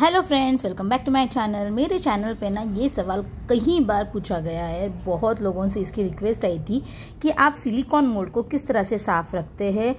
hello friends welcome back to my channel मेरे चैनल पे ना ये सवाल कई बार पूछा गया है बहुत लोगों से इसकी रिक्वेस्ट आई थी कि आप सिलिकॉन मोल्ड को किस तरह से साफ रखते हैं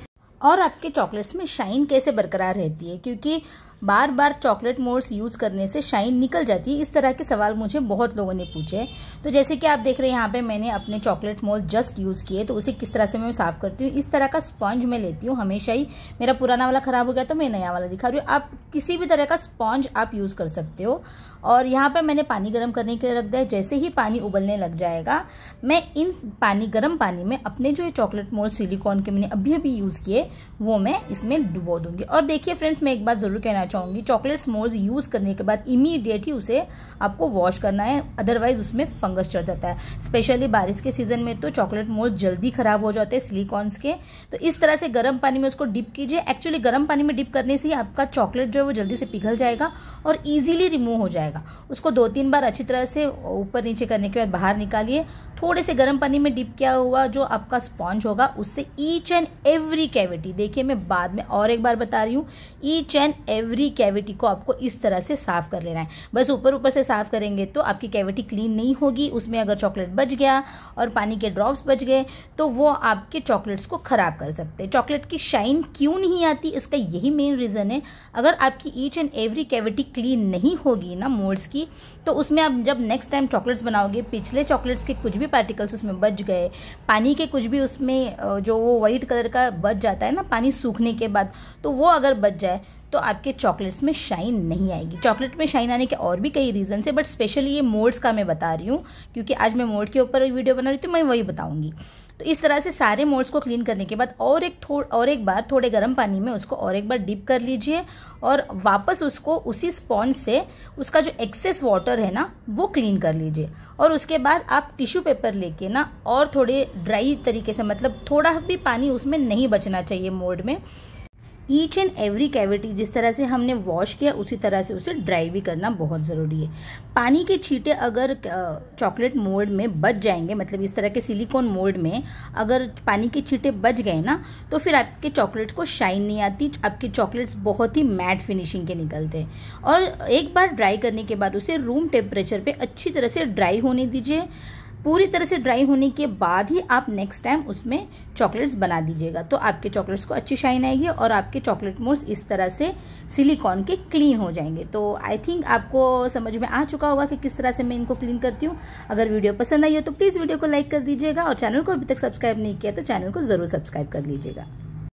और आपके चॉकलेट्स में शाइन कैसे बरकरार रहती है क्योंकि बार बार चॉकलेट मोल्ड्स यूज़ करने से शाइन निकल जाती है इस तरह के सवाल मुझे बहुत लोगों ने पूछे तो जैसे कि आप देख रहे हैं यहाँ पे मैंने अपने चॉकलेट मोल्ड जस्ट यूज़ किए तो उसे किस तरह से मैं साफ़ करती हूँ इस तरह का स्पॉन्ज मैं लेती हूँ हमेशा ही मेरा पुराना वाला ख़राब हो गया तो मैं नया वाला दिखा रही हूँ आप किसी भी तरह का स्पॉन्ज आप यूज़ कर सकते हो और यहाँ पर मैंने पानी गर्म करने के लिए रख दिया जैसे ही पानी उबलने लग जाएगा मैं इन पानी गर्म पानी में अपने जो चॉकलेट मोल्ड सिलिकॉन के मैंने अभी अभी यूज़ किए वो मैं इसमें डुबो दूंगी और देखिए फ्रेंड्स मैं एक बात ज़रूर कहना बताना चाहूंगी चॉकलेट स्मोल्स यूज़ करने के बाद इमीडिएट ही उसे आपको वॉश करना है अदरवाइज उसमें फंगस चढ़ जाता है स्पेशली बारिश के सीजन में तो चॉकलेट मोल्ड जल्दी खराब हो जाते हैं सिलिकॉन्स के तो इस तरह से गर्म पानी में उसको डिप कीजिए एक्चुअली गर्म पानी में डिप करने से ही आपका चॉकलेट जो है वो जल्दी से पिघल जाएगा और ईजिली रिमूव हो जाएगा उसको दो तीन बार अच्छी तरह से ऊपर नीचे करने के बाद बाहर निकालिए थोड़े से गर्म पानी में डिप किया हुआ जो आपका स्पॉन्ज होगा उससे ईच एंड एवरी कैविटी देखिए मैं बाद में और एक बार बता रही हूँ each and every every cavity को आपको इस तरह से साफ कर लेना है बस ऊपर ऊपर से साफ करेंगे तो आपकी कैविटी क्लीन नहीं होगी उसमें अगर चॉकलेट बच गया और पानी के ड्रॉप्स बच गए तो वो आपके चॉकलेट्स को ख़राब कर सकते हैं चॉकलेट की शाइन क्यों नहीं आती इसका यही मेन रीज़न है अगर आपकी each and every cavity clean नहीं होगी ना मोल्ड्स की तो उसमें आप जब नेक्स्ट टाइम चॉकलेट्स बनाओगे पिछले चॉकलेट्स के कुछ भी पार्टिकल्स उसमें बच गए पानी के कुछ भी उसमें जो वो वाइट कलर का बच जाता है ना पानी सूखने के बाद तो वो अगर बच जाए तो आपके चॉकलेट्स में शाइन नहीं आएगी चॉकलेट में शाइन आने के और भी कई रीज़न है बट स्पेशली ये मोड्स का मैं बता रही हूँ क्योंकि आज मैं मोड के ऊपर वीडियो बना रही थी तो मैं वही बताऊंगी तो इस तरह से सारे मोड्स को क्लीन करने के बाद और एक थोड़ और एक बार थोड़े गर्म पानी में उसको और एक बार डिप कर लीजिए और वापस उसको उसी स्पॉन्ज से उसका जो एक्सेस वाटर है ना वो क्लीन कर लीजिए और उसके बाद आप टिश्यू पेपर लेके ना और थोड़े ड्राई तरीके से मतलब थोड़ा भी पानी उसमें नहीं बचना चाहिए मोड में ईच एंड एवरी कैविटी जिस तरह से हमने वॉश किया उसी तरह से उसे ड्राई भी करना बहुत ज़रूरी है पानी के छींटे अगर चॉकलेट मोल्ड में बच जाएंगे मतलब इस तरह के सिलिकॉन मोल्ड में अगर पानी के छींटे बच गए ना तो फिर आपके चॉकलेट को शाइन नहीं आती आपके चॉकलेट्स बहुत ही मैट फिनिशिंग के निकलते हैं और एक बार ड्राई करने के बाद उसे रूम टेम्परेचर पर अच्छी तरह से ड्राई होने दीजिए पूरी तरह से ड्राई होने के बाद ही आप नेक्स्ट टाइम उसमें चॉकलेट्स बना दीजिएगा तो आपके चॉकलेट्स को अच्छी शाइन आएगी और आपके चॉकलेट मोल्ड्स इस तरह से सिलिकॉन के क्लीन हो जाएंगे तो आई थिंक आपको समझ में आ चुका होगा कि किस तरह से मैं इनको क्लीन करती हूँ अगर वीडियो पसंद आई हो तो प्लीज़ वीडियो को लाइक कर दीजिएगा और चैनल को अभी तक सब्सक्राइब नहीं किया तो चैनल को ज़रूर सब्सक्राइब कर लीजिएगा